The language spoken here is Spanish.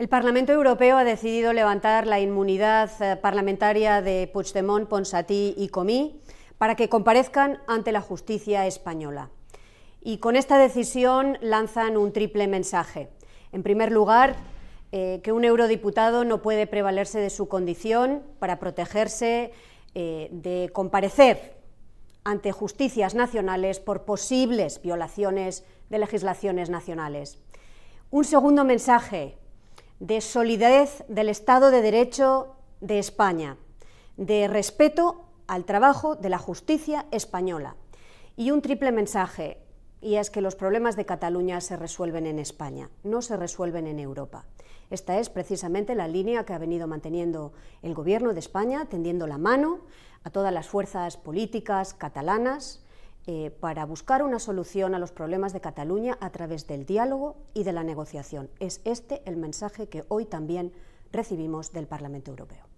El Parlamento Europeo ha decidido levantar la inmunidad eh, parlamentaria de Puigdemont, Ponsatí y Comí para que comparezcan ante la justicia española. Y con esta decisión lanzan un triple mensaje. En primer lugar, eh, que un eurodiputado no puede prevalerse de su condición para protegerse eh, de comparecer ante justicias nacionales por posibles violaciones de legislaciones nacionales. Un segundo mensaje, de solidez del Estado de Derecho de España, de respeto al trabajo de la justicia española. Y un triple mensaje, y es que los problemas de Cataluña se resuelven en España, no se resuelven en Europa. Esta es precisamente la línea que ha venido manteniendo el Gobierno de España, tendiendo la mano a todas las fuerzas políticas catalanas eh, para buscar una solución a los problemas de Cataluña a través del diálogo y de la negociación. Es este el mensaje que hoy también recibimos del Parlamento Europeo.